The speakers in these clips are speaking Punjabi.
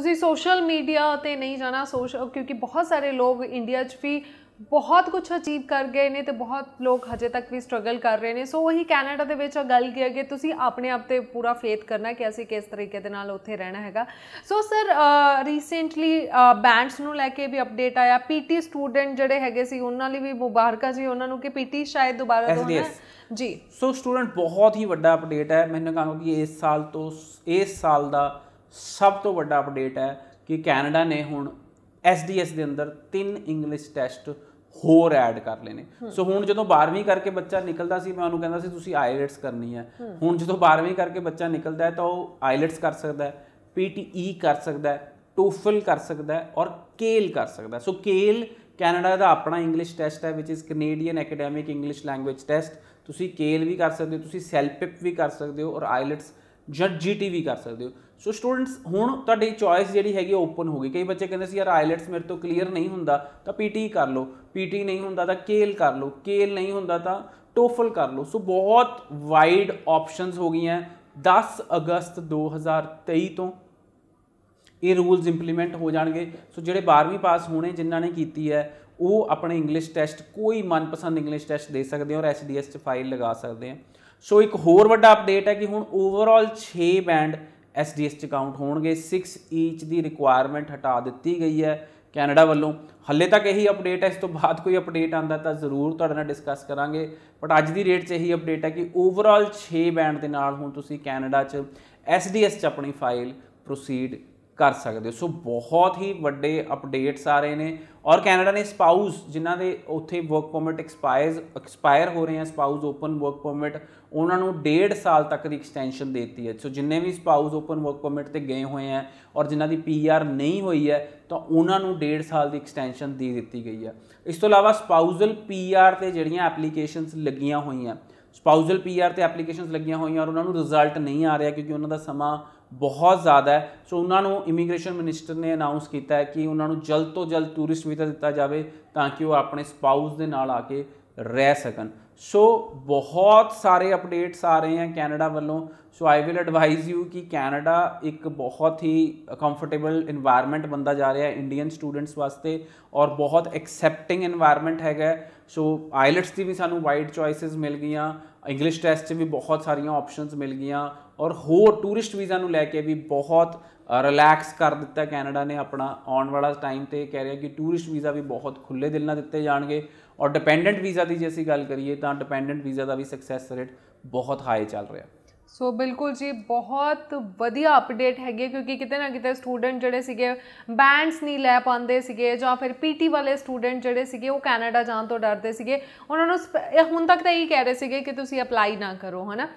ਤੁਸੀਂ ਸੋਸ਼ਲ ਮੀਡੀਆ ਤੇ ਨਹੀਂ ਜਾਣਾ ਸੋਸ਼ਲ ਕਿਉਂਕਿ ਬਹੁਤ ਸਾਰੇ ਲੋਕ ਇੰਡੀਆ 'ਚ ਵੀ ਬਹੁਤ ਕੁਝ ਅਚੀਵ ਕਰ ਗਏ ਨੇ ਤੇ ਬਹੁਤ ਲੋਕ ਹਜੇ ਤੱਕ ਵੀ ਸਟਰਗਲ ਕਰ ਰਹੇ ਨੇ ਸੋ ਉਹੀ ਕੈਨੇਡਾ ਦੇ ਵਿੱਚ ਗੱਲ ਕੀ ਕਿ ਤੁਸੀਂ ਆਪਣੇ ਆਪ ਤੇ ਪੂਰਾ ਫੇਥ ਕਰਨਾ ਕਿ ਅਸੀਂ ਕਿਸ ਤਰੀਕੇ ਦੇ ਨਾਲ ਉੱਥੇ ਰਹਿਣਾ ਹੈਗਾ ਸੋ ਸਰ ਰੀਸੈਂਟਲੀ ਬੈਂਡਸ ਨੂੰ ਲੈ ਕੇ ਵੀ ਅਪਡੇਟ ਆਇਆ ਪੀਟੀ ਸਟੂਡੈਂਟ ਜਿਹੜੇ ਹੈਗੇ ਸੀ ਉਹਨਾਂ ਲਈ ਵੀ ਮੁਬਾਰਕਾ ਜੀ ਉਹਨਾਂ ਨੂੰ ਕਿ ਪੀਟੀ ਸ਼ਾਇਦ ਦੁਬਾਰਾ ਤੋਂ ਹੋਣਾ ਜੀ ਸੋ ਸਟੂਡੈਂਟ ਬਹੁਤ ਹੀ ਵੱਡਾ ਅਪਡੇਟ ਹੈ ਮੈਨੂੰ ਕਹਾਂਗਾ ਕਿ ਇਸ ਸਾਲ ਤੋਂ ਇਸ ਸਾਲ ਦਾ ਸਭ ਤੋਂ ਵੱਡਾ ਅਪਡੇਟ ਹੈ ਕਿ ਕੈਨੇਡਾ ਨੇ ਹੁਣ SDS ਦੇ ਅੰਦਰ ਤਿੰਨ ਇੰਗਲਿਸ਼ ਟੈਸਟ ਹੋਰ ਐਡ ਕਰ ਲਏ ਨੇ ਸੋ ਹੁਣ ਜਦੋਂ 12ਵੀਂ ਕਰਕੇ ਬੱਚਾ ਨਿਕਲਦਾ ਸੀ ਮੈਂ ਉਹਨੂੰ ਕਹਿੰਦਾ ਸੀ ਤੁਸੀਂ ਆਇਲਟਸ ਕਰਨੀ ਹੈ ਹੁਣ ਜਦੋਂ 12ਵੀਂ ਕਰਕੇ ਬੱਚਾ ਨਿਕਲਦਾ ਹੈ ਤਾਂ ਉਹ ਆਇਲਟਸ ਕਰ ਸਕਦਾ ਹੈ ਪੀਟੀਈ e ਕਰ ਸਕਦਾ ਹੈ ਟੋਫਲ ਕਰ ਸਕਦਾ ਹੈ ਔਰ ਕੇਲ ਕਰ ਸਕਦਾ ਸੋ ਕੇਲ ਕੈਨੇਡਾ ਦਾ ਆਪਣਾ ਇੰਗਲਿਸ਼ ਟੈਸਟ ਹੈ ਵਿਚ is Canadian academic English language test ਤੁਸੀਂ ਕੇਲ ਵੀ ਕਰ ਸਕਦੇ ਹੋ ਤੁਸੀਂ ਸੈਲਪਿਪ ਵੀ ਕਰ ਸਕਦੇ ਹੋ ਔਰ ਆਇਲਟਸ ਜਾਂ ਜੀਟੀਵੀ ਕਰ ਸਕਦੇ ਹੋ ਸੋ ਸਟੂਡੈਂਟਸ ਹੁਣ ਤੁਹਾਡੀ ਚੋਇਸ ਜਿਹੜੀ ਹੈਗੀ ਓਪਨ ਹੋ ਗਈ ਕਈ ਬੱਚੇ ਕਹਿੰਦੇ ਸੀ ਯਾਰ ਆਈਲੈਟਸ ਮੇਰੇ ਤੋਂ ਕਲੀਅਰ ਨਹੀਂ ਹੁੰਦਾ ਤਾਂ ਪੀਟੀ ਕਰ ਲਓ ਪੀਟੀ ਨਹੀਂ ਹੁੰਦਾ ਤਾਂ ਕੇਲ ਕਰ ਲਓ ਕੇਲ ਨਹੀਂ ਹੁੰਦਾ ਤਾਂ ਟੋਫਲ ਕਰ ਲਓ ਸੋ ਬਹੁਤ ਵਾਈਡ ਆਪਸ਼ਨਸ ਹੋ ਗਈਆਂ 10 ਅਗਸਤ 2023 ਤੋਂ ਇਹ ਰੂਲਸ ਇੰਪਲੀਮੈਂਟ ਹੋ ਜਾਣਗੇ ਸੋ ਜਿਹੜੇ 12ਵੀਂ ਪਾਸ ਹੋਣੇ ਜਿਨ੍ਹਾਂ ਨੇ ਕੀਤੀ ਹੈ ਉਹ ਆਪਣੇ ਇੰਗਲਿਸ਼ ਟੈਸਟ ਕੋਈ ਮਨਪਸੰਦ ਇੰਗਲਿਸ਼ ਟੈਸਟ ਦੇ ਸਕਦੇ ਹੋ ਔਰ ਐਸਡੀਐਸ 'ਚ ਫਾਈਲ ਲਗਾ ਸਕਦੇ ਹੋ ਸੋ ਇੱਕ ਹੋਰ ਵੱਡਾ ਅਪਡੇਟ ਹੈ ਕਿ ਹੁਣ ਓਵਰਆਲ 6 ਬੈਂਡ ਐਸਡੀਐਸ ਚ ਕਾਊਂਟ ਹੋਣਗੇ 6 ਈਚ ਦੀ ਰਿਕੁਆਇਰਮੈਂਟ ਹਟਾ ਦਿੱਤੀ ਗਈ ਹੈ ਕੈਨੇਡਾ ਵੱਲੋਂ ਹੱਲੇ ਤੱਕ ਇਹੀ ਅਪਡੇਟ ਹੈ ਇਸ ਤੋਂ ਬਾਅਦ ਕੋਈ ਅਪਡੇਟ ਆਂਦਾ ਤਾਂ ਜ਼ਰੂਰ ਤੁਹਾਡੇ ਨਾਲ ਡਿਸਕਸ ਕਰਾਂਗੇ ਬਟ ਅੱਜ ਦੀ ਰੇਟ 'ਚ ਇਹੀ ਅਪਡੇਟ ਹੈ ਕਿ ਓਵਰਆਲ 6 ਬੈਂਡ ਦੇ ਨਾਲ ਹੁਣ ਤੁਸੀਂ ਕੈਨੇਡਾ 'ਚ ਐਸਡੀਐਸ 'ਚ ਆਪਣੀ ਫਾਈਲ ਪ੍ਰੋਸੀਡ ਕਰ ਸਕਦੇ ਸੋ ਬਹੁਤ ਹੀ ਵੱਡੇ ਅਪਡੇਟਸ ਆ ਰਹੇ ਨੇ ਔਰ ਕੈਨੇਡਾ ਨੇ ਸਪਾਊਸ ਜਿਨ੍ਹਾਂ ਦੇ ਉੱਥੇ ਵਰਕ ਪਰਮਿਟ ਐਕਸਪਾਇਰ ਐਕਸਪਾਇਰ ਹੋ ਰਹੇ ਆ ਸਪਾਊਸ ਓਪਨ ਵਰਕ ਪਰਮਿਟ ਉਹਨਾਂ ਨੂੰ ਡੇਢ ਸਾਲ ਤੱਕ ਦੀ ਐਕਸਟੈਂਸ਼ਨ ਦਿੱਤੀ ਹੈ ਸੋ ਜਿੰਨੇ ਵੀ ਸਪਾਊਸ ਓਪਨ ਵਰਕ ਪਰਮਿਟ ਤੇ ਗਏ ਹੋਏ ਆ ਔਰ ਜਿਨ੍ਹਾਂ ਦੀ ਪੀਆਰ ਨਹੀਂ ਹੋਈ ਹੈ ਤਾਂ ਉਹਨਾਂ ਨੂੰ ਡੇਢ ਸਾਲ ਦੀ ਐਕਸਟੈਂਸ਼ਨ ਦੇ ਦਿੱਤੀ ਗਈ ਹੈ ਇਸ ਤੋਂ ਇਲਾਵਾ ਸਪਾਊਸਲ ਪੀਆਰ ਤੇ ਜਿਹੜੀਆਂ ਐਪਲੀਕੇਸ਼ਨਸ ਲੱਗੀਆਂ ਹੋਈਆਂ ਸਪਾਊਸਲ ਪੀਆਰ ਤੇ ਐਪਲੀਕੇਸ਼ਨਸ ਲੱਗੀਆਂ ਹੋਈਆਂ ਔਰ ਉਹਨਾਂ ਨੂੰ ਰਿਜ਼ਲਟ ਨਹੀਂ ਆ ਰਿਹਾ ਕਿਉਂਕਿ ਉਹਨਾਂ ਦਾ ਸਮਾਂ ਬਹੁਤ ਜ਼ਿਆਦਾ ਹੈ ਸੋ ਉਹਨਾਂ ਨੂੰ ਇਮੀਗ੍ਰੇਸ਼ਨ ਮਿਨਿਸਟਰ ਨੇ ਅਨਾਉਂਸ ਕੀਤਾ ਹੈ ਕਿ ਉਹਨਾਂ ਨੂੰ ਜਲਦ ਤੋਂ ਜਲਦ ਟੂਰਿਸਟ ਵੀਜ਼ਾ ਦਿੱਤਾ ਜਾਵੇ ਤਾਂ ਕਿ ਉਹ ਆਪਣੇ ਸਪਾਊਸ ਦੇ ਨਾਲ ਆ ਕੇ ਰਹਿ ਸਕਣ ਸੋ ਬਹੁਤ ਸਾਰੇ ਅਪਡੇਟਸ ਆ ਰਹੇ ਹਨ ਕੈਨੇਡਾ ਵੱਲੋਂ so I will advise you ਕਿ ਕੈਨੇਡਾ ਇੱਕ ਬਹੁਤ ਹੀ ਕੰਫਰਟੇਬਲ এনवायरमेंट ਬੰਦਾ ਜਾ ਰਿਹਾ ਹੈ ਇੰਡੀਅਨ ਸਟੂਡੈਂਟਸ ਵਾਸਤੇ ਔਰ ਬਹੁਤ ਐਕਸੈਪਟਿੰਗ এনवायरमेंट ਹੈਗਾ ਸੋ ਆਈਲਟਸ ਦੀ ਵੀ ਸਾਨੂੰ ਵਾਈਡ ਚੁਆਇਸਸ ਮਿਲ ਗਈਆਂ ਇੰਗਲਿਸ਼ ਟੈਸਟ 'ਚ ਵੀ ਬਹੁਤ ਸਾਰੀਆਂ ਆਪਸ਼ਨਸ ਮਿਲ ਗਈਆਂ ਔਰ ਹੋਰ ਟੂਰਿਸਟ ਵੀਜ਼ਾ ਨੂੰ ਲੈ ਕੇ ਵੀ ਬਹੁਤ ਰਿਲੈਕਸ ਕਰ ਦਿੱਤਾ ਕੈਨੇਡਾ ਨੇ ਆਪਣਾ ਆਉਣ ਵਾਲਾ ਟਾਈਮ ਤੇ ਕਹਿ ਰਿਹਾ ਕਿ ਟੂਰਿਸਟ ਵੀਜ਼ਾ ਵੀ ਬਹੁਤ ਖੁੱਲੇ ਦਿਲ ਨਾਲ ਦਿੱਤੇ ਜਾਣਗੇ ਔਰ ਡਿਪੈਂਡੈਂਟ ਵੀਜ਼ਾ ਦੀ ਜੇ ਅਸੀਂ ਗੱਲ ਕਰੀਏ ਤਾਂ ਡਿਪੈਂਡੈਂਟ ਵੀਜ਼ਾ ਦਾ ਵੀ ਸਕਸੈਸ ਰੇਟ ਬਹੁਤ ਹਾਈ ਚੱਲ ਰਿਹਾ ਸੋ ਬਿਲਕੁਲ ਜੀ ਬਹੁਤ ਵਧੀਆ ਅਪਡੇਟ ਹੈਗੀ ਕਿਉਂਕਿ ਕਿਤੇ ਨਾ ਕਿਤੇ ਸਟੂਡੈਂਟ ਜਿਹੜੇ ਸੀਗੇ ਬੈਂਡਸ ਨਹੀਂ ਲੈ ਪਾਉਂਦੇ ਸੀਗੇ ਜਾਂ ਫਿਰ ਪੀਟੀ ਵਾਲੇ ਸਟੂਡੈਂਟ ਜਿਹੜੇ ਸੀਗੇ ਉਹ ਕੈਨੇਡਾ ਜਾਣ ਤੋਂ ਡਰਦੇ ਸੀਗੇ ਉਹਨਾਂ ਨੂੰ ਹੁਣ ਤੱਕ ਤਾਂ ਇਹ ਕਹਿ ਰਹੇ ਸੀਗੇ ਕਿ ਤੁਸੀਂ ਅਪਲਾਈ ਨਾ ਕਰੋ ਹਨਾ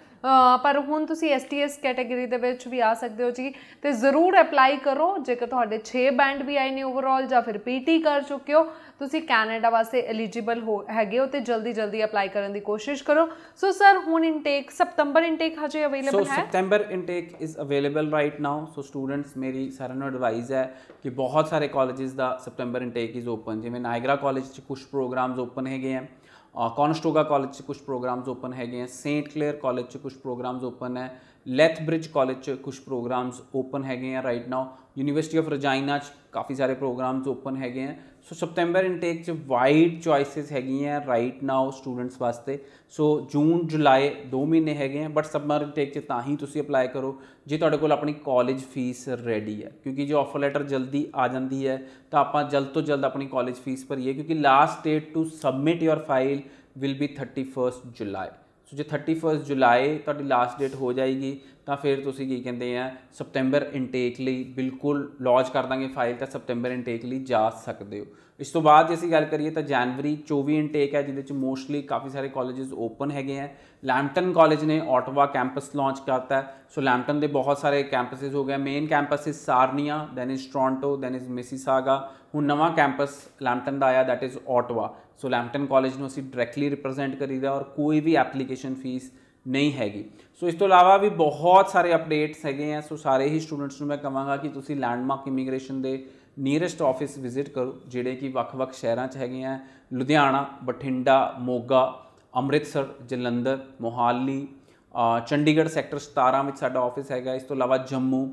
ਪਰ ਹੁਣ ਤੁਸੀਂ ਐਸਟੀਐਸ ਕੈਟਾਗਰੀ ਦੇ ਵਿੱਚ ਵੀ ਆ ਸਕਦੇ ਹੋ ਜੀ ਤੇ ਜ਼ਰੂਰ ਅਪਲਾਈ ਕਰੋ ਜੇਕਰ ਤੁਹਾਡੇ 6 ਬੈਂਡ ਵੀ ਆਏ ਨੇ ਓਵਰਆਲ ਜਾਂ ਫਿਰ ਪੀਟੀ ਕਰ ਚੁੱਕੇ ਹੋ ਤੁਸੀਂ ਕੈਨੇਡਾ ਵਾਸਤੇ ਐਲੀਜੀਬਲ ਹੋ ਹੈਗੇ ਹੋ ਤੇ ਜਲਦੀ ਜਲਦੀ ਅਪਲਾਈ ਕਰਨ ਦੀ ਕੋਸ਼ਿਸ਼ ਕਰੋ ਸੋ ਸਰ ਹੁਣ ਇਨਟੇਕ ਸਪਟੰਬਰ ਇਨਟੇਕ ਹਜੇ ਅਵੇਲੇਬਲ ਹੈ so September intake is available right now so students ਮੇਰੀ ਸਾਰਿਆਂ ਨੂੰ ਐਡਵਾਈਸ ਹੈ ਕਿ ਬਹੁਤ ਸਾਰੇ ਕਾਲਜਸ ਦਾ ਸਪਟੰਬਰ ਇਨਟੇਕ ਇਜ਼ ਓਪਨ ਜਿਵੇਂ ਨਾਇਗਰਾ ਕਾਲਜ 'ਚ ਕੁਝ ਪ੍ਰੋਗਰਾਮਸ ਓਪਨ ਹੈਗੇ ਆ ਕਾਨਸਟੋਗਾ ਕਾਲਜ 'ਚ ਕੁਝ ਪ੍ਰੋਗਰਾਮਸ ਓਪਨ ਹੈਗੇ ਆ ਸੇਂਟ ਕਲੇਅਰ ਕਾਲਜ 'ਚ ਕੁਝ ਪ੍ਰੋਗਰਾਮਸ ਓਪਨ ਹੈ ਲੈਥਬ੍ਰਿਜ ਕਾਲਜ 'ਚ ਕੁਝ ਪ੍ਰੋਗਰਾਮਸ ਓਪਨ ਹੈਗੇ ਆ right now university of Regina 'ਚ ਕਾਫੀ ਸਾਰੇ ਪ੍ਰੋਗਰਾਮਸ ਓਪਨ ਹੈਗੇ ਆ ਸੋ ਸਪਟੈਂਬਰ ਇਨਟੇਕ 'ਚ ਵਾਈਡ ਚੁਆਇਸਸ ਹੈਗੀਆਂ ਰਾਈਟ ਨਾਓ ਸਟੂਡੈਂਟਸ ਵਾਸਤੇ ਸੋ ਜੂਨ ਜੁਲਾਈ ਦੋ ਮਹੀਨੇ ਹੈਗੇ ਆ ਬਟ ਸਮਰ ਇਨਟੇਕ 'ਚ ਤਾਂ ਹੀ ਤੁਸੀਂ ਅਪਲਾਈ ਕਰੋ ਜੇ ਤੁਹਾਡੇ ਕੋਲ ਆਪਣੀ ਕਾਲਜ ਫੀਸ ਰੈਡੀ ਹੈ ਕਿਉਂਕਿ ਜੇ ਆਫਰ ਲੈਟਰ ਜਲਦੀ ਆ ਜਾਂਦੀ ਹੈ ਤਾਂ ਆਪਾਂ ਜਲਦ ਤੋਂ ਜਲਦ ਆਪਣੀ ਕਾਲਜ ਫੀਸ ਭਰੀਏ ਕਿਉਂਕਿ last date to submit your file will be 31 July so ਜੇ 31 ਜੁਲਾਈ ਤੁਹਾਡੀ ਲਾਸਟ ਡੇਟ ਹੋ ਜਾਏਗੀ ਤਾਂ ਫਿਰ ਤੁਸੀਂ ਕੀ ਕਹਿੰਦੇ ਆ ਸਪਟੈਂਬਰ ਇਨਟੇਕ ਲਈ ਬਿਲਕੁਲ ਲੌਂਚ ਕਰ ਦਾਂਗੇ ਫਾਈਲ ਤਾਂ ਸਪਟੈਂਬਰ ਇਨਟੇਕ ਲਈ ਜਾ ਸਕਦੇ ਹੋ ਇਸ ਤੋਂ ਬਾਅਦ ਜੇ ਅਸੀਂ ਗੱਲ ਕਰੀਏ ਤਾਂ ਜਨਵਰੀ 24 ਇਨਟੇਕ ਹੈ ਜਿਹਦੇ ਵਿੱਚ ਮੋਸਟਲੀ ਕਾਫੀ ਸਾਰੇ ਕਾਲਜਸ ਓਪਨ ਹੈਗੇ ਆ ਲੈਂਪਟਨ ਕਾਲਜ ਨੇ ਆਟਵਾ ਕੈਂਪਸ ਲਾਂਚ ਕਰਤਾ ਸੋ ਲੈਂਪਟਨ ਦੇ ਬਹੁਤ ਸਾਰੇ ਕੈਂਪਸਸ ਹੋ ਗਏ main campus is Sarnia then is Toronto then is Mississauga ਹੁਣ ਨਵਾਂ ਕੈਂਪਸ ਲੈਂਪਟਨ ਦਾ ਆਇਆ that is Ottawa so Lambton college ਨੂੰ ਅਸੀਂ ਡਾਇਰੈਕਟਲੀ ਰਿਪਰੈਜ਼ੈਂਟ ਕਰੀਦਾ ਔਰ ਕੋਈ ਵੀ ਐਪਲੀਕੇਸ਼ਨ ਫੀਸ ਨਹੀਂ ਹੈਗੀ ਸੋ ਇਸ ਤੋਂ ਇਲਾਵਾ ਵੀ ਬਹੁਤ ਸਾਰੇ ਅਪਡੇਟਸ ਹੈਗੇ ਆ ਸੋ ਸਾਰੇ ਹੀ ਸਟੂਡੈਂਟਸ ਨੂੰ ਮੈਂ ਕਹਾਂਗਾ ਕਿ ਤੁਸੀਂ ਲੈਂਡਮਾਰਕ ਇਮੀਗ੍ਰੇਸ਼ਨ ਦੇ ਨੀਅਰੈਸਟ ਆਫਿਸ ਵਿਜ਼ਿਟ ਕਰੋ ਜਿਹੜੇ ਕਿ ਵੱਖ-ਵੱਖ ਸ਼ਹਿਰਾਂ 'ਚ ਹੈਗੇ ਆ ਲੁਧਿਆਣਾ ਬਠਿੰਡਾ ਮੋਗਾ ਅੰਮ੍ਰਿਤਸਰ ਜਲੰਧਰ ਮੋਹਾਲੀ ਚੰਡੀਗੜ੍ਹ ਸੈਕਟਰ 17 ਵਿੱਚ ਸਾਡਾ ਆਫਿਸ ਹੈਗਾ ਇਸ ਤੋਂ ਇਲਾਵਾ ਜੰਮੂ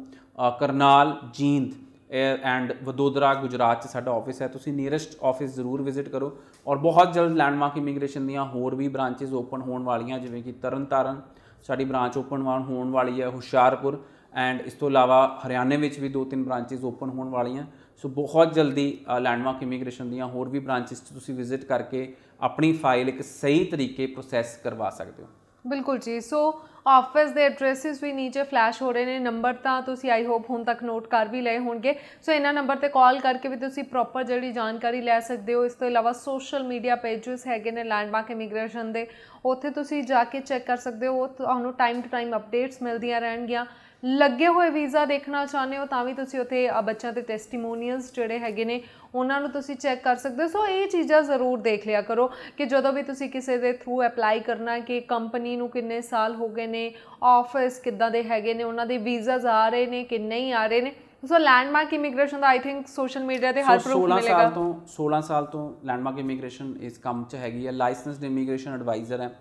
ਕਰਨਾਲ ਜੀਂਦ ਐਂਡ ਵਦੋਦਰਾ ਗੁਜਰਾਤ 'ਚ ਸਾਡਾ ਆਫਿਸ ਹੈ ਤੁਸੀਂ ਨੀਅਰੈਸਟ ਆਫਿਸ ਜ਼ਰੂਰ ਵਿਜ਼ਿਟ ਕਰੋ ਔਰ ਬਹੁਤ ਜਲਦ ਲੈਂਡਮਾਰਕ ਇਮੀਗ੍ਰੇਸ਼ਨ ਦੀਆਂ ਹੋਰ ਵੀ ਬ੍ਰਾਂਚੇਸ ਓਪਨ ਹੋਣ ਵਾਲੀਆਂ ਜਿਵੇਂ ਕਿ ਤਰਨਤਾਰਨ ਸਾਡੀ ਬ੍ਰਾਂਚ ਓਪਨ ਹੋਣ ਵਾਲੀ ਹੈ ਹੁਸ਼ਿਆਰਪੁਰ ਐਂਡ ਇਸ ਤੋਂ ਇਲਾਵਾ ਹਰਿਆਣੇ ਵਿੱਚ ਵੀ ਦੋ ਤਿੰਨ ਬ੍ਰਾਂਚਸ ਓਪਨ ਹੋਣ ਵਾਲੀਆਂ ਸੋ ਬਹੁਤ ਜਲਦੀ ਲੈਂਡਮਾਰਕ ਇਮੀਗ੍ਰੇਸ਼ਨ ਦੀਆਂ ਹੋਰ ਵੀ ਬ੍ਰਾਂਚਸ ਤੁਸੀਂ ਵਿਜ਼ਿਟ ਕਰਕੇ ਆਪਣੀ ਫਾਈਲ ਇੱਕ ਸਹੀ ਤਰੀਕੇ ਪ੍ਰੋਸੈਸ ਕਰਵਾ ਸਕਦੇ ਹੋ ਬਿਲਕੁਲ ਜੀ ਸੋ ਆਫਿਸ ਦੇ ਐਡਰੈਸਸ ਵੀ ਨੀਚੇ ਫਲੈਸ਼ ਹੋ ਰਹੇ ਨੇ ਨੰਬਰ ਤਾਂ ਤੁਸੀਂ ਆਈ ਹੋਪ ਹੁਣ ਤੱਕ ਨੋਟ ਕਰ ਵੀ ਲਏ ਹੋਣਗੇ ਸੋ ਇਹਨਾਂ ਨੰਬਰ ਤੇ ਕਾਲ ਕਰਕੇ ਵੀ ਤੁਸੀਂ ਪ੍ਰੋਪਰ ਜਿਹੜੀ ਜਾਣਕਾਰੀ ਲੈ ਸਕਦੇ ਹੋ ਇਸ ਤੋਂ ਇਲਾਵਾ ਸੋਸ਼ਲ ਮੀਡੀਆ ਪੇजेस ਹੈਗੇ ਨੇ ਲੈਂਡਮਾਰਕ ਇਮੀਗ੍ਰੇਸ਼ਨ ਦੇ ਉੱਥੇ ਤੁਸੀਂ ਜਾ ਕੇ ਚੈੱਕ ਕਰ ਸਕਦੇ ਹੋ ਤੁਹਾਨੂੰ ਟਾਈਮ ਟੂ ਟਾਈਮ ਅਪਡੇਟਸ ਮਿਲਦੀਆਂ ਰਹਿਣਗੀਆਂ ਲੱਗੇ ਹੋਏ ਵੀਜ਼ਾ ਦੇਖਣਾ ਚਾਹੁੰਦੇ ਹੋ ਤਾਂ ਵੀ ਤੁਸੀਂ ਉੱਥੇ ਆ ਬੱਚਿਆਂ ਦੇ ਟੈਸਟੀਮੋਨੀਅਲਸ ਜਿਹੜੇ ਹੈਗੇ ਨੇ ਉਹਨਾਂ ਨੂੰ ਤੁਸੀਂ ਚੈੱਕ ਕਰ ਸਕਦੇ ਹੋ ਸੋ ਇਹ ਚੀਜ਼ਾਂ ਜ਼ਰੂਰ ਦੇਖ ਲਿਆ ਕਰੋ ਕਿ ਜਦੋਂ ਵੀ ਤੁਸੀਂ ਕਿਸੇ ਦੇ ਥਰੂ ਅਪਲਾਈ ਕਰਨਾ ਕਿ ਕੰਪਨੀ ਨੂੰ ਕਿੰਨੇ ਸਾਲ ਹੋ ਗਏ ਨੇ ਆਫਿਸ ਕਿੱਦਾਂ ਦੇ ਹੈਗੇ ਨੇ ਉਹਨਾਂ ਦੇ ਵੀਜ਼ਾਸ ਆ ਰਹੇ ਨੇ ਕਿ ਨਹੀਂ ਆ ਰਹੇ ਨੇ ਸੋ ਲੈਂਡਮਾਰਕ ਇਮੀਗ੍ਰੇਸ਼ਨ ਦਾ ਆਈ ਥਿੰਕ ਸੋਸ਼ਲ ਮੀਡੀਆ ਤੇ ਹਰ ਪ੍ਰੂਫ ਮਿਲੇਗਾ 16 ਸਾਲ ਤੋਂ 16 ਸਾਲ ਤੋਂ ਲੈਂਡਮਾਰਕ ਇਮੀਗ੍ਰੇਸ਼ਨ ਇਸ ਕੰਮ 'ਚ ਹੈਗੀ ਹੈ ਲਾਇਸੈਂਸਡ ਇਮੀਗ੍ਰੇਸ਼ਨ ਐਡਵਾਈਜ਼ਰ ਹੈ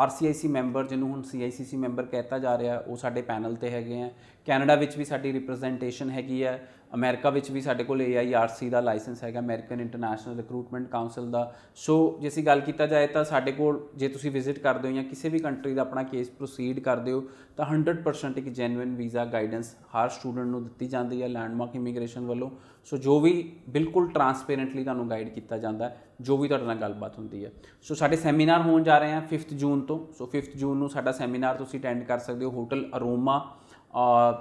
ਆਰਸੀਆਈਸੀ ਮੈਂਬਰ ਜਿਹਨੂੰ ਹੁਣ ਸੀਆਈਸੀਸੀ ਮੈਂਬਰ ਕਹਿਤਾ ਜਾ ਰਿਹਾ ਉਹ ਸਾਡੇ ਪੈਨਲ ਤੇ ਹੈਗੇ ਆ ਕੈਨੇਡਾ ਵਿੱਚ ਵੀ ਸਾਡੀ ਰਿਪਰੈਜ਼ੈਂਟੇਸ਼ਨ ਹੈਗੀ ਆ ਅਮਰੀਕਾ ਵਿੱਚ ਵੀ ਸਾਡੇ ਕੋਲ AIRC ਦਾ ਲਾਇਸੈਂਸ ਹੈਗਾ ਅਮਰੀਕਨ ਇੰਟਰਨੈਸ਼ਨਲ ਰਿਕਰੂਟਮੈਂਟ ਕਾਉਂਸਲ ਦਾ ਸੋ ਜੇ ਅਸੀਂ ਗੱਲ ਕੀਤਾ ਜਾਏ ਤਾਂ ਸਾਡੇ ਕੋਲ ਜੇ ਤੁਸੀਂ ਵਿਜ਼ਿਟ ਕਰਦੇ ਹੋ ਜਾਂ ਕਿਸੇ ਵੀ ਕੰਟਰੀ ਦਾ ਆਪਣਾ ਕੇਸ ਪ੍ਰੋਸੀਡ ਕਰਦੇ ਹੋ ਤਾਂ 100% ਇੱਕ ਜੈਨੂਇਨ ਵੀਜ਼ਾ ਗਾਈਡੈਂਸ ਹਰ ਸਟੂਡੈਂਟ ਨੂੰ ਦਿੱਤੀ ਜਾਂਦੀ ਹੈ ਲੈਂਡਮਾਰਕ ਇਮੀਗ੍ਰੇਸ਼ਨ ਵੱਲੋਂ ਸੋ ਜੋ ਵੀ ਬਿਲਕੁਲ ਟਰਾਂਸਪੇਰੈਂਟਲੀ ਤੁਹਾਨੂੰ ਗਾਈਡ ਕੀਤਾ ਜਾਂਦਾ ਹੈ ਜੋ ਵੀ ਤੁਹਾਡੇ ਨਾਲ ਗੱਲਬਾਤ ਹੁੰਦੀ ਹੈ ਸੋ ਸਾਡੇ ਸੈਮੀਨਾਰ ਹੋਣ ਜਾ ਰਹੇ ਹਨ 5th ਜੂਨ ਤੋਂ ਸੋ 5th ਜੂਨ ਨੂੰ ਸਾਡਾ ਸੈਮੀਨਾਰ ਤੁਸੀਂ ਅਟੈਂਡ ਕਰ ਸਕਦੇ ਹੋ ਹੋਟਲ ਅਰੋਮਾ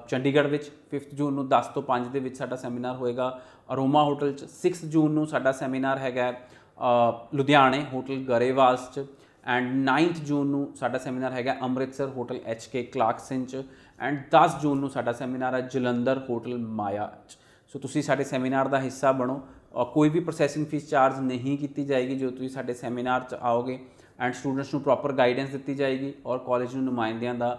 ਚੰਡੀਗੜ੍ਹ ਵਿੱਚ 5th ਜੂਨ ਨੂੰ 10 ਤੋਂ 5 ਦੇ ਵਿੱਚ ਸਾਡਾ ਸੈਮੀਨਾਰ ਹੋਏਗਾ ਅਰੋਮਾ ਹੋਟਲ 'ਚ 6th ਜੂਨ ਨੂੰ ਸਾਡਾ ਸੈਮੀਨਾਰ ਹੈਗਾ ਲੁਧਿਆਣੇ ਹੋਟਲ ਗਰੇਵਾਸ 'ਚ ਐਂਡ 9th ਜੂਨ ਨੂੰ ਸਾਡਾ ਸੈਮੀਨਾਰ ਹੈਗਾ ਅੰਮ੍ਰਿਤਸਰ ਹੋਟਲ ਐਚਕੇ ਕਲਾਕਸਨ 'ਚ ਐਂਡ 10 ਜੂਨ ਨੂੰ ਸਾਡਾ ਸੈਮੀਨਾਰ ਹੈ ਜਲੰਧਰ ਹੋਟਲ ਮਾਇਆ 'ਚ ਸੋ ਤੁਸੀਂ ਸਾਡੇ ਸੈਮੀਨਾਰ ਦਾ ਹਿੱਸਾ ਬਣੋ ਕੋਈ ਵੀ ਪ੍ਰੋਸੈਸਿੰਗ ਫੀਸ ਚਾਰਜ ਨਹੀਂ ਕੀਤੀ ਜਾਏਗੀ ਜੋ ਤੁਸੀਂ ਸਾਡੇ ਸੈਮੀਨਾਰ 'ਚ ਆਓਗੇ ਐਂਡ ਸਟੂਡੈਂਟਸ ਨੂੰ ਪ੍ਰੋਪਰ ਗਾਈਡੈਂਸ ਦਿੱਤੀ ਜਾਏਗੀ ਔਰ ਕਾਲਜ ਨੂੰ ਨੁਮਾਇੰਦਿਆਂ ਦਾ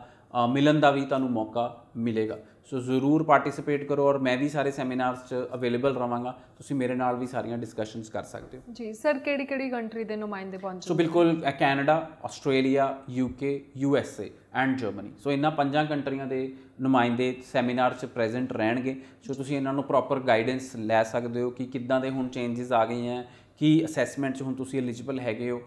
ਮਿਲਣ ਦਾ ਵੀ ਤੁਹਾਨੂੰ ਮੌਕਾ ਮਿਲੇਗਾ ਸੋ ਜ਼ਰੂਰ ਪਾਰਟਿਸਿਪੇਟ ਕਰੋ ਔਰ ਮੈਂ ਵੀ ਸਾਰੇ ਸੈਮੀਨਾਰਸ 'ਚ ਅਵੇਲੇਬਲ ਰਵਾਂਗਾ ਤੁਸੀਂ ਮੇਰੇ ਨਾਲ ਵੀ ਸਾਰੀਆਂ ਡਿਸਕਸ਼ਨਸ ਕਰ ਸਕਦੇ ਹੋ ਜੀ ਸਰ ਕਿਹੜੀ ਕਿਹੜੀ ਕੰਟਰੀ ਦੇ ਨੁਮਾਇੰਦੇ ਪਹੁੰਚੇ ਸੋ ਬਿਲਕੁਲ Canada Australia UK USA and Germany so ਇਹਨਾਂ ਪੰਜਾਂ ਕੰਟਰੀਆਂ ਦੇ ਨੁਮਾਇੰਦੇ ਸੈਮੀਨਾਰ 'ਚ ਪ੍ਰੈਜ਼ੈਂਟ ਰਹਿਣਗੇ ਸੋ ਤੁਸੀਂ ਇਹਨਾਂ ਨੂੰ ਪ੍ਰੋਪਰ ਗਾਈਡੈਂਸ ਲੈ ਸਕਦੇ ਹੋ ਕਿ ਕਿੱਦਾਂ ਦੇ ਹੁਣ ਚੇਂਜਸ ਆ ਗਏ ਆ ਕੀ ਅਸੈਸਮੈਂਟ 'ਚ ਹੁਣ ਤੁਸੀਂ ਐਲੀਜੀਬਲ ਹੈਗੇ ਹੋ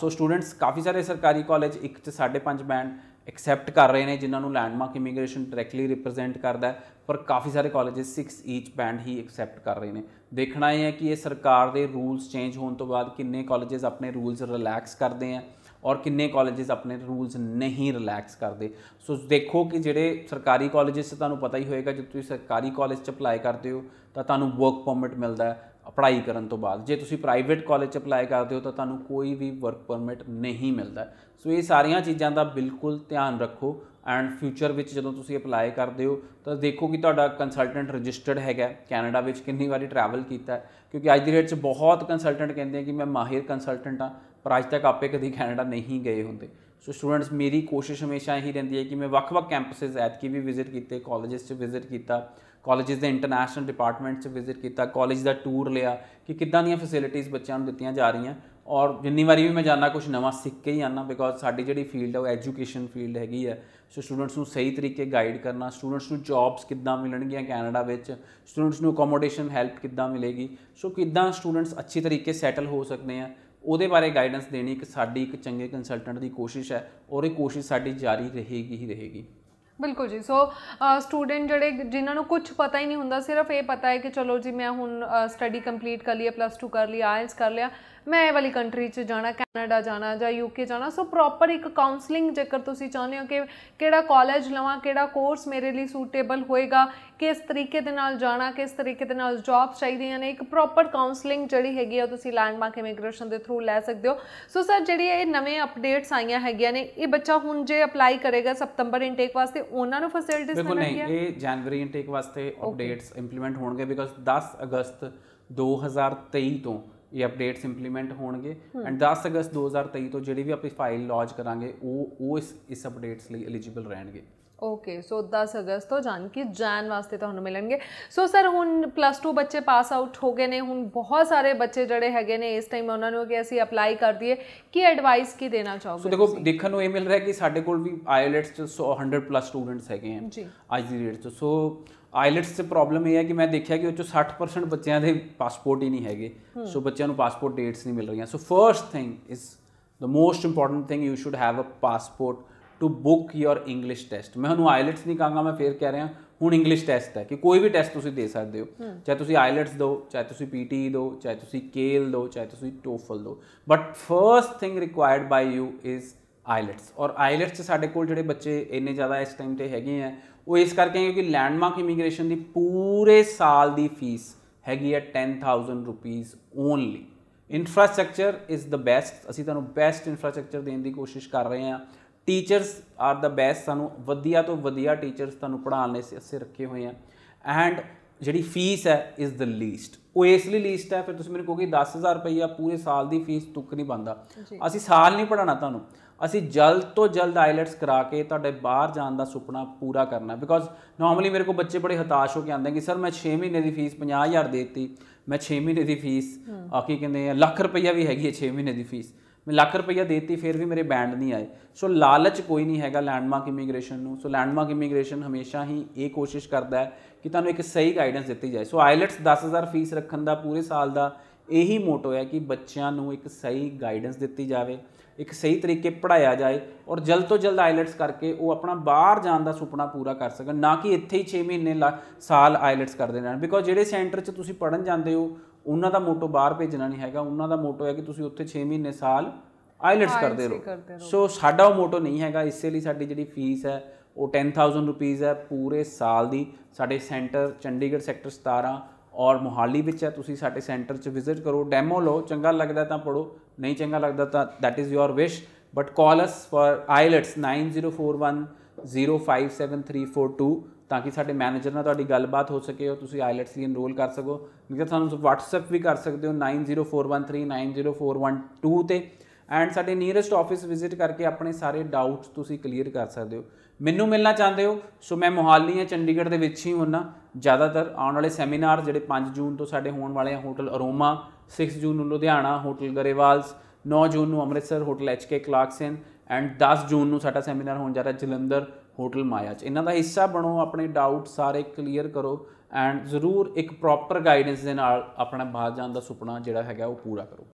ਸੋ ਸਟੂਡੈਂਟਸ ਕਾਫੀ ਸਾਰੇ ਸਰਕਾਰੀ ਕਾਲਜ ਇੱਕ 'ਚ 5.5 ਬੈਂਡ ਐਕਸੈਪਟ ਕਰ ਰਹੇ ਨੇ ਜਿਨ੍ਹਾਂ ਨੂੰ ਲੈਂਡਮਾਰਕ ਇਮੀਗ੍ਰੇਸ਼ਨ ਡਾਇਰੈਕਟਲੀ ਰਿਪਰੈਜ਼ੈਂਟ ਕਰਦਾ ਪਰ ਕਾਫੀ ਸਾਰੇ ਕਾਲਜਸ 6 ਈਚ ਬੈਂਡ ਹੀ ਐਕਸੈਪਟ ਕਰ ਰਹੇ ਨੇ ਦੇਖਣਾ ਇਹ ਹੈ ਕਿ ਇਹ ਸਰਕਾਰ ਦੇ ਰੂਲਸ ਚੇਂਜ ਹੋਣ ਤੋਂ ਬਾਅਦ ਕਿੰਨੇ ਕਾਲਜਸ ਆਪਣੇ ਰੂਲਸ ਰਿਲੈਕਸ ਕਰਦੇ ਆ ਔਰ ਕਿੰਨੇ ਕਾਲਜਸ ਆਪਣੇ ਰੂਲਸ ਨਹੀਂ ਰਿਲੈਕਸ ਕਰਦੇ ਸੋ ਦੇਖੋ ਕਿ ਜਿਹੜੇ ਸਰਕਾਰੀ ਕਾਲਜਸ ਤੁਹਾਨੂੰ ਪਤਾ ਹੀ ਹੋਏਗਾ ਜੇ ਤੁਸੀਂ ਸਰਕਾਰੀ ਕਾਲਜ 'ਚ ਅਪਲਾਈ ਕਰਦੇ ਹੋ ਤਾਂ ਤੁਹਾਨੂੰ ਵਰਕ ਪਰਮਿਟ ਮਿਲਦਾ ਹੈ ਅਪਲਾਈ ਕਰਨ ਤੋਂ ਬਾਅਦ ਜੇ ਤੁਸੀਂ ਪ੍ਰਾਈਵੇਟ ਕਾਲਜ 'ਚ ਅਪਲਾਈ ਕਰਦੇ ਹੋ ਤਾਂ ਤੁਹਾਨੂੰ ਕੋਈ ਵੀ ਵਰਕ ਪਰਮਿਟ ਨਹੀਂ ਮਿਲਦਾ ਸੋ ਇਹ ਸਾਰੀਆਂ ਚੀਜ਼ਾਂ ਦਾ ਬਿਲਕੁਲ ਧਿਆਨ ਰੱਖੋ ਐਂਡ ਫਿਊਚਰ ਵਿੱਚ ਜਦੋਂ ਤੁਸੀਂ ਅਪਲਾਈ ਕਰਦੇ ਹੋ ਤਾਂ ਦੇਖੋ ਕਿ ਤੁਹਾਡਾ ਕੰਸਲਟੈਂਟ ਰਜਿਸਟਰਡ ਹੈਗਾ ਕੈਨੇਡਾ ਵਿੱਚ ਕਿੰਨੀ ਵਾਰੀ ਟਰੈਵਲ ਕੀਤਾ ਹੈ ਕਿਉਂਕਿ ਅੱਜ ਦੀ ਰੇਟ 'ਚ ਬਹੁਤ ਕੰਸਲਟੈਂਟ ਕਹਿੰਦੇ ਆ ਕਿ ਮੈਂ ਮਾਹਿਰ ਕੰਸਲਟੈਂਟ ਆ ਪਰ ਅੱਜ ਤੱਕ ਆਪੇ ਕਦੀ ਕੈਨੇਡਾ ਨਹੀਂ ਗਏ ਹੁੰਦੇ ਸੋ ਸਟੂਡੈਂਟਸ ਮੇਰੀ ਕੋਸ਼ਿਸ਼ ਹਮੇਸ਼ਾ ਇਹੀ ਰਹਿੰਦੀ ਹੈ ਕਿ ਮੈਂ ਵੱਖ-ਵੱਖ ਕੈਂਪਸਸ ਐਤਕੀ ਵੀ ਵਿਜ਼ਿਟ ਕੀਤੇ ਕਾਲਜਸ 'ਚ ਵਿਜ਼ਿਟ ਕੀਤਾ ਕਾਲਜਸ ਦੇ ਇੰਟਰਨੈਸ਼ਨਲ ਡਿਪਾਰਟਮੈਂਟ 'ਚ ਵਿਜ਼ਿਟ ਕੀਤਾ ਕਾਲਜ ਦਾ ਟੂਰ ਲਿਆ ਕਿ ਕਿੱਦਾਂ ਦੀਆਂ ਫੈਸਿਲਿਟੀਆਂ ਬੱਚਿਆਂ ਨੂੰ ਦਿੱਤੀਆਂ ਜਾ ਰਹੀਆਂ ਔਰ ਜਿੰਨੀ ਵਾਰੀ ਵੀ ਮੈਂ ਜਾਣਾ ਕੁਝ ਨਵਾਂ ਸਿੱਖ ਕੇ ਹੀ ਆਣਾ ਬਿਕੋਜ਼ ਸਾਡੀ ਜਿਹੜੀ ਫੀਲਡ ਹੈ ਉਹ ਐਜੂਕੇਸ਼ਨ ਫੀਲਡ ਹੈਗੀ ਹੈ ਸੋ ਸਟੂਡੈਂਟਸ ਨੂੰ ਸਹੀ ਤਰੀਕੇ ਗਾਈਡ ਕਰਨਾ ਸਟੂਡੈਂਟਸ ਨੂੰ ਜੌਬਸ ਕਿੱਦਾਂ ਮਿਲਣਗੀਆਂ ਕੈਨੇਡਾ ਵਿੱਚ ਸਟੂਡੈਂਟਸ ਨੂੰ ਅਕੋਮੋਡੇਸ਼ਨ ਹੈਲਪ ਕਿੱਦਾਂ ਮਿਲੇਗੀ ਸੋ ਕਿੱਦਾਂ ਸਟੂਡੈਂਟਸ ਅੱਛੇ ਤਰੀਕੇ ਸੈਟਲ ਹੋ ਸਕਦੇ ਆ ਉਹਦੇ ਬਾਰੇ ਗਾਈਡੈਂਸ ਦੇਣੀ ਇੱਕ ਸਾਡੀ ਇੱਕ ਚੰਗੇ ਕੰਸਲਟੈਂਟ ਦੀ ਕੋਸ਼ਿਸ਼ ਹੈ ਔਰ ਇਹ ਕੋਸ਼ਿਸ਼ ਸਾਡੀ ਜਾਰੀ ਰਹੇਗੀ ਹੀ ਰਹੇਗੀ ਬਿਲਕੁਲ ਜੀ ਸੋ ਸਟੂਡੈਂਟ ਜਿਹੜੇ ਜਿਨ੍ਹਾਂ ਨੂੰ ਕੁਝ ਪਤਾ ਹੀ ਨਹੀਂ ਹੁੰਦਾ ਸਿਰਫ ਇਹ ਪਤਾ ਹੈ ਕਿ ਚਲੋ ਜੀ ਮੈਂ ਹੁਣ ਸਟੱਡੀ ਕੰਪਲੀਟ ਕਰ ਲਈ ਪਲੱਸ 2 ਕਰ ਲਈ ਆਇਲਸ ਕਰ ਲਿਆ ਮੈਂ ਇਹ ਵਾਲੀ ਕੰਟਰੀ 'ਚ ਜਾਣਾ ਕੈਨੇਡਾ ਜਾਣਾ ਜਾਂ ਯੂਕੇ ਜਾਣਾ ਸੋ ਪ੍ਰੋਪਰ ਇੱਕ ਕਾਉਂਸਲਿੰਗ ਜੇਕਰ ਤੁਸੀਂ ਚਾਹੁੰਦੇ ਹੋ ਕਿ ਕਿਹੜਾ ਕਾਲਜ ਲਵਾਂ ਕਿਹੜਾ ਕੋਰਸ ਮੇਰੇ ਲਈ ਸੂਟੇਬਲ ਹੋਏਗਾ ਕਿਸ ਤਰੀਕੇ ਦੇ ਨਾਲ ਜਾਣਾ ਕਿਸ ਤਰੀਕੇ ਦੇ ਨਾਲ ਜੌਬਸ ਚਾਹੀਦੀਆਂ ਨੇ ਇੱਕ ਪ੍ਰੋਪਰ ਕਾਉਂਸਲਿੰਗ ਜਿਹੜੀ ਹੈਗੀ ਆ ਤੁਸੀਂ ਲੈਂਡਮਾਰਕ ਇਮੀਗ੍ਰੇਸ਼ਨ ਦੇ ਥਰੂ ਲੈ ਸਕਦੇ ਹੋ ਸੋ ਸਰ ਜਿਹੜੀ ਇਹ ਨਵੇਂ ਅਪਡੇਟਸ ਆਈਆਂ ਹੈਗੀਆਂ ਨੇ ਇਹ ਬੱਚਾ ਹੁਣ ਜੇ ਅਪਲਾਈ ਕਰੇਗਾ ਸਪਟੰਬਰ ਇਨਟੇਕ ਵਾਸਤੇ ਉਹਨਾਂ ਨੂੰ ਫੈਸਿਲਿਟੀਜ਼ ਮਿਲਣਗੀਆਂ ਬਿਲਕੁਲ ਨਹੀਂ ਇਹ ਜਨਵਰੀ ਇਨਟੇਕ ਵਾਸਤੇ ਅਪਡੇਟਸ ਇੰਪਲੀਮੈਂਟ ਹੋਣਗੇ ਬਿਕਾਜ਼ 10 ਅਗਸਤ 2023 ਤੋਂ ਇਹ ਅਪਡੇਟਸ ਇੰਪਲੀਮੈਂਟ ਹੋਣਗੇ ਐਂਡ 10 ਅਗਸਤ 2023 ਤੋਂ ਜਿਹੜੀ ਵੀ ਆਪਣੀ ਫਾਈਲ ਲੌਂਚ ਕਰਾਂਗੇ ਉਹ ਉਹ ਇਸ ਇਸ ਅਪਡੇਟਸ ਲਈ ਐਲੀਜੀਬਲ ਰਹਿਣਗੇ ਓਕੇ ਸੋ 10 ਅਗਸਤ ਤੋਂ ਜਾਣ ਕੇ ਜੈਨ ਵਾਸਤੇ ਤੁਹਾਨੂੰ ਮਿਲਣਗੇ ਸੋ ਸਰ ਹੁਣ ਪਲੱਸ 2 ਬੱਚੇ ਪਾਸ ਆਊਟ ਹੋ ਗਏ ਨੇ ਹੁਣ ਬਹੁਤ ਸਾਰੇ ਬੱਚੇ ਜਿਹੜੇ ਹੈਗੇ ਨੇ ਇਸ ਟਾਈਮ ਉਹਨਾਂ ਨੂੰ ਕਿ ਅਸੀਂ ਅਪਲਾਈ ਕਰ ਦਈਏ ਕੀ ਐਡਵਾਈਸ ਕੀ ਦੇਣਾ ਚਾਹੋਗੇ ਸੋ ਦੇਖੋ ਦੇਖਣ ਨੂੰ ਇਹ ਮਿਲ ਰਿਹਾ ਕਿ ਸਾਡੇ ਕੋਲ ਵੀ ਆਈਲੈਟਸ ਚ 100 ਪਲੱਸ ਸਟੂਡੈਂਟਸ ਹੈਗੇ ਆ ਅੱਜ ਦੀ ਰੇਟ ਚ ਸੋ ਆਈਲਟਸ ਤੇ ਪ੍ਰੋਬਲਮ ਇਹ ਹੈ ਕਿ ਮੈਂ ਦੇਖਿਆ ਕਿ ਉਹ ਚ 60% ਬੱਚਿਆਂ ਦੇ ਪਾਸਪੋਰਟ ਹੀ ਨਹੀਂ ਹੈਗੇ ਸੋ ਬੱਚਿਆਂ ਨੂੰ ਪਾਸਪੋਰਟ ਡੇਟਸ ਨਹੀਂ ਮਿਲ ਰਹੀਆਂ so first thing is the most important thing you should have a passport to book your English test ਮੈਂ ਉਹਨੂੰ ਆਈਲਟਸ ਨਹੀਂ ਕਹਾਂਗਾ ਮੈਂ ਫੇਰ ਕਹਿ ਰਿਹਾ ਹੁਣ ਇੰਗਲਿਸ਼ ਟੈਸਟ ਹੈ ਕਿ ਕੋਈ ਵੀ ਟੈਸਟ ਤੁਸੀਂ ਦੇ ਸਕਦੇ ਹੋ ਚਾਹੇ ਤੁਸੀਂ ਆਈਲਟਸ ਦੋ ਚਾਹੇ ਤੁਸੀਂ ਪੀਟੀ ਦੋ ਚਾਹੇ ਤੁਸੀਂ ਕੇਲ ਦੋ ਚਾਹੇ ਤੁਸੀਂ ਟੋਫਲ ਦੋ but first thing required by you is IELTS ਔਰ ਆਈਲਟਸ ਸਾਡੇ ਕੋਲ ਜਿਹੜੇ ਬੱਚੇ ਇੰਨੇ ਜ਼ਿਆਦਾ ਇਸ ਟਾਈਮ ਤੇ ਹੈਗੇ ਆ ਉਹ ਇਸ ਕਰਕੇ ਕਿਉਂਕਿ ਲੈਂਡਮਾਰਕ ਇਮੀਗ੍ਰੇਸ਼ਨ ਦੀ ਪੂਰੇ ਸਾਲ ਦੀ ਫੀਸ ਹੈਗੀ ਹੈ 10000 rupees only infrastructure is the best ਅਸੀਂ ਤੁਹਾਨੂੰ ਬੈਸਟ ਇਨਫਰਾਸਟ੍ਰਕਚਰ ਦੇਣ ਦੀ ਕੋਸ਼ਿਸ਼ ਕਰ ਰਹੇ ਹਾਂ ਟੀਚਰਸ ਆਰ ਦ ਬੈਸਟ ਸਾਨੂੰ ਵਧੀਆ ਤੋਂ ਵਧੀਆ ਟੀਚਰਸ ਤੁਹਾਨੂੰ ਪੜ੍ਹਾਉਣ ਲਈ ਅਸੀਂ ਰੱਖੇ ਹੋਏ ਆ ਐਂਡ ਜਿਹੜੀ ਫੀਸ ਹੈ ਇਸ ਦ ਲੀਸਟ ਉਹ ਇਸ ਲਈ ਲੀਸਟ ਹੈ ਫਿਰ ਤੁਸੀਂ ਮੈਨੂੰ ਕਹੋਗੇ 10000 ਰੁਪਈਆ ਪੂਰੇ ਸਾਲ ਦੀ ਫੀਸ ਤੁੱਕ ਨਹੀਂ ਬੰਦਾ ਅਸੀਂ ਸਾਲ ਨਹੀਂ ਪੜਾਣਾ ਤੁਹਾਨੂੰ ਅਸੀਂ ਜਲਦ ਤੋਂ ਜਲਦ ਆਇਲਟਸ ਕਰਾ ਕੇ ਤੁਹਾਡੇ ਬਾਹਰ ਜਾਣ ਦਾ ਸੁਪਨਾ ਪੂਰਾ ਕਰਨਾ ਬਿਕੋਜ਼ ਨਾਰਮਲੀ ਮੇਰੇ ਕੋਲ ਬੱਚੇ ਬੜੇ ਹਤਾਸ਼ ਹੋ ਕੇ ਆਉਂਦੇ ਕਿ ਸਰ ਮੈਂ 6 ਮਹੀਨੇ ਦੀ ਫੀਸ 50000 ਦੇਤੀ ਮੈਂ 6 ਮਹੀਨੇ ਦੀ ਫੀਸ ਆ ਕੀ ਕਹਿੰਦੇ ਆ ਲੱਖ ਰੁਪਈਆ ਵੀ ਹੈਗੀ ਹੈ 6 ਮਹੀਨੇ ਦੀ ਫੀਸ ਮੈਂ ਲੱਖ ਰੁਪਈਆ ਦੇਤੀ ਫਿਰ ਵੀ ਮੇਰੇ ਬੈਂਡ ਨਹੀਂ ਆਏ ਸੋ ਲਾਲਚ ਕੋਈ ਨਹੀਂ ਹੈਗਾ ਲੈਂਡਮਾਰਕ ਇਮੀਗ੍ਰੇਸ਼ਨ ਨੂੰ ਸੋ ਲੈਂਡਮਾਰਕ ਇਮੀਗ੍ਰੇਸ਼ਨ ਹਮੇਸ਼ਾ ਹੀ ਇਹ ਕੋਸ਼ਿਸ਼ ਕਰਦਾ ਹੈ ਕਿ ਤੁਹਾਨੂੰ ਇੱਕ ਸਹੀ ਗਾਈਡੈਂਸ ਦਿੱਤੀ ਜਾਏ ਸੋ ਆਈਲਟਸ 10000 ਫੀਸ ਰੱਖਣ ਦਾ ਪੂਰੇ ਸਾਲ ਦਾ ਇਹੀ ਮੋਟੋ ਹੈ ਕਿ ਬੱਚਿਆਂ ਨੂੰ ਇੱਕ ਸਹੀ ਗਾਈਡੈਂਸ ਦਿੱਤੀ ਜਾਵੇ ਇੱਕ ਸਹੀ ਤਰੀਕੇ ਪੜਾਇਆ ਜਾਏ ਔਰ ਜਲਦ ਤੋਂ ਜਲਦ ਆਈਲਟਸ ਕਰਕੇ ਉਹ ਆਪਣਾ ਬਾਹਰ ਜਾਣ ਦਾ ਸੁਪਨਾ ਪੂਰਾ ਕਰ ਸਕਣ ਨਾ ਕਿ ਇੱਥੇ ਹੀ 6 ਮਹੀਨੇ ਸਾਲ ਆਈਲਟਸ ਕਰਦੇ ਰਹਿਣ ਬਿਕੋਜ਼ ਜਿਹੜੇ ਸੈਂਟਰ 'ਚ ਤੁਸੀਂ ਪੜਨ ਜਾਂਦੇ ਹੋ ਉਹਨਾਂ ਦਾ ਮੋਟੋ ਬਾਹਰ ਭੇਜਣਾ ਨਹੀਂ ਹੈਗਾ ਉਹਨਾਂ ਦਾ ਮੋਟੋ ਹੈ ਕਿ ਤੁਸੀਂ ਉੱਥੇ 6 ਮਹੀਨੇ ਸਾਲ ਆਈਲਟਸ ਕਰਦੇ ਰਹੋ ਸੋ ਸਾਡਾ ਉਹ ਮੋਟੋ ਨਹੀਂ ਹੈਗਾ ਇਸੇ ਲਈ ਸਾਡੀ ਜਿਹੜੀ ਫੀਸ ਹੈ ਉਹ 10000 ਰੁਪਏ ਹੈ ਪੂਰੇ ਸਾਲ ਦੀ ਸਾਡੇ ਸੈਂਟਰ ਚੰਡੀਗੜ੍ਹ ਸੈਕਟਰ 17 ਔਰ ਮੁਹਾਲੀ ਵਿੱਚ ਹੈ ਤੁਸੀਂ ਸਾਡੇ ਸੈਂਟਰ 'ਚ ਵਿਜ਼ਿਟ ਕਰੋ ਡੈਮੋ ਲਓ ਚੰਗਾ ਲੱਗਦਾ ਤਾਂ ਪੜੋ ਨਹੀਂ ਚੰਗਾ ਲੱਗਦਾ ਤਾਂ that is your wish but call us for IELTS 9041057342 ਤਾਂ ਕਿ ਸਾਡੇ ਮੈਨੇਜਰ ਨਾਲ ਤੁਹਾਡੀ ਗੱਲਬਾਤ ਹੋ ਸਕੇ ਔਰ ਤੁਸੀਂ ਆਈਲੈਟਸ ਲਈ ਇਨਰੋਲ ਕਰ ਸਕੋ ਨਹੀਂ ਤਾਂ ਤੁਹਾਨੂੰ WhatsApp ਵੀ ਕਰ ਸਕਦੇ ਹੋ 9041390412 ਤੇ ਐਂਡ ਸਾਡੇ ਨੀਅਰੈਸਟ ਆਫਿਸ ਵਿਜ਼ਿਟ ਕਰਕੇ ਆਪਣੇ ਸਾਰੇ ਡਾਊਟਸ ਤੁਸੀਂ ਕਲੀਅਰ ਕਰ ਸਕਦੇ ਹੋ ਮੈਨੂੰ ਮਿਲਣਾ ਚਾਹੁੰਦੇ ਹੋ ਸੋ ਮੈਂ ਮੋਹਾਲੀ ਜਾਂ ਚੰਡੀਗੜ੍ਹ ਦੇ ਵਿੱਚ ਹੀ ਹੁੰਨਾ ਜ਼ਿਆਦਾਤਰ ਆਉਣ ਵਾਲੇ ਸੈਮੀਨਾਰ ਜਿਹੜੇ 5 ਜੂਨ ਤੋਂ ਸਾਡੇ ਹੋਣ ਵਾਲੇ ਆ ਹੋਟਲ ਅਰੋਮਾ 6 ਜੂਨ ਨੂੰ ਲੁਧਿਆਣਾ ਹੋਟਲ ਗਰੇਵਾਲਸ 9 ਜੂਨ ਨੂੰ Amritsar hotel HK Clarkson and 10 ਜੂਨ ਨੂੰ ਸਾਡਾ ਸੈਮੀਨਾਰ ਹੋਣ ਜਾ ਰਿਹਾ ਜਲੰਧਰ ਹੋਟਲ ਮਾਇਆ 'ਚ ਇਹਨਾਂ ਦਾ ਹਿੱਸਾ ਬਣੋ ਆਪਣੇ ਡਾਊਟ ਸਾਰੇ ਕਲੀਅਰ ਕਰੋ ਐਂਡ ਜ਼ਰੂਰ ਇੱਕ ਪ੍ਰੋਪਰ ਗਾਈਡੈਂਸ ਦੇ ਨਾਲ ਆਪਣਾ ਬਾਹਰ ਜਾਣ ਦਾ ਸੁਪਨਾ ਜਿਹੜਾ ਹੈਗਾ ਉਹ ਪੂਰਾ ਕਰੋ